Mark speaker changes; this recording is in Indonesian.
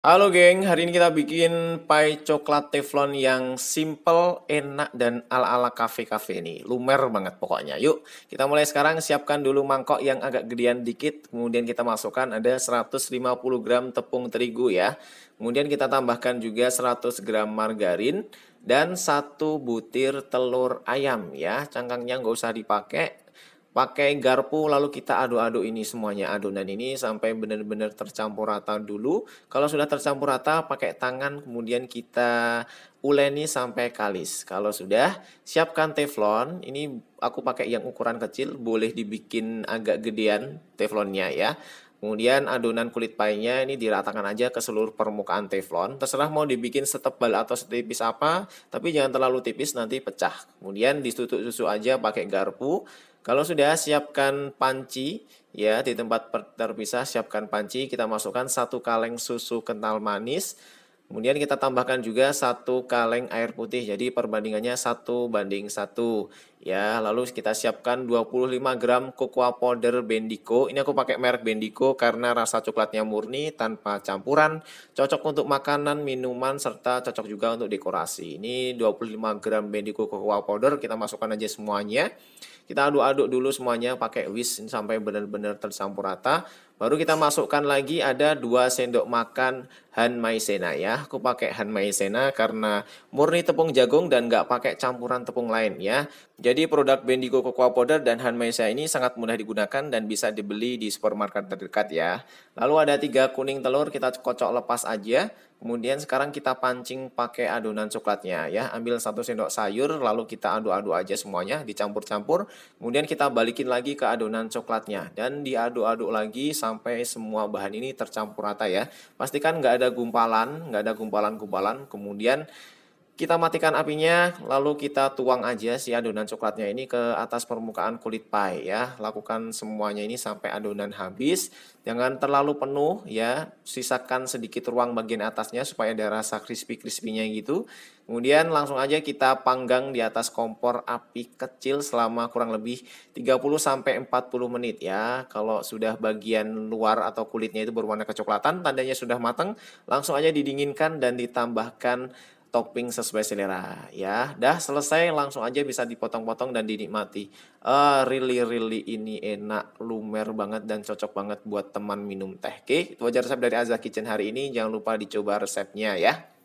Speaker 1: Halo geng, hari ini kita bikin pie coklat teflon yang simple, enak, dan ala-ala kafe-kafe ini. Lumer banget pokoknya. Yuk, kita mulai sekarang siapkan dulu mangkok yang agak gedean dikit. Kemudian kita masukkan ada 150 gram tepung terigu ya. Kemudian kita tambahkan juga 100 gram margarin dan satu butir telur ayam ya. Cangkangnya nggak usah dipakai pakai garpu lalu kita aduk-aduk ini semuanya adonan ini sampai benar-benar tercampur rata dulu kalau sudah tercampur rata pakai tangan kemudian kita uleni sampai kalis kalau sudah siapkan teflon ini aku pakai yang ukuran kecil boleh dibikin agak gedean teflonnya ya Kemudian adonan kulit pie-nya ini diratakan aja ke seluruh permukaan teflon. Terserah mau dibikin setebal atau setipis apa, tapi jangan terlalu tipis nanti pecah. Kemudian ditutup susu aja pakai garpu. Kalau sudah siapkan panci ya di tempat terpisah siapkan panci, kita masukkan satu kaleng susu kental manis Kemudian kita tambahkan juga satu kaleng air putih. Jadi perbandingannya satu banding satu. Ya, lalu kita siapkan 25 gram cocoa powder Bendico. Ini aku pakai merek Bendico karena rasa coklatnya murni tanpa campuran, cocok untuk makanan, minuman serta cocok juga untuk dekorasi. Ini 25 gram Bendico cocoa powder kita masukkan aja semuanya. Kita aduk-aduk dulu semuanya pakai whisk sampai benar-benar tercampur rata. Baru kita masukkan lagi ada 2 sendok makan Han Maizena ya. Aku pakai Han Maizena karena murni tepung jagung dan nggak pakai campuran tepung lain ya. Jadi produk Bendigo Cocoa Powder dan Han Maizena ini sangat mudah digunakan dan bisa dibeli di supermarket terdekat ya. Lalu ada tiga kuning telur kita kocok lepas aja. Kemudian sekarang kita pancing pakai adonan coklatnya ya. Ambil satu sendok sayur lalu kita aduk-aduk aja semuanya dicampur-campur. Kemudian kita balikin lagi ke adonan coklatnya dan diaduk-aduk lagi sampai semua bahan ini tercampur rata ya. Pastikan nggak ada gumpalan, nggak ada gumpalan-gumpalan. Kemudian kita matikan apinya, lalu kita tuang aja si adonan coklatnya ini ke atas permukaan kulit pie ya. Lakukan semuanya ini sampai adonan habis. Jangan terlalu penuh ya, sisakan sedikit ruang bagian atasnya supaya ada rasa crispy krispinya gitu. Kemudian langsung aja kita panggang di atas kompor api kecil selama kurang lebih 30 sampai 40 menit ya. Kalau sudah bagian luar atau kulitnya itu berwarna kecoklatan, tandanya sudah matang, langsung aja didinginkan dan ditambahkan topping sesuai selera ya. Dah selesai langsung aja bisa dipotong-potong dan dinikmati. Uh, eh, really really ini enak, lumer banget dan cocok banget buat teman minum teh. Oke, okay? itu aja resep dari Azza Kitchen hari ini. Jangan lupa dicoba resepnya ya.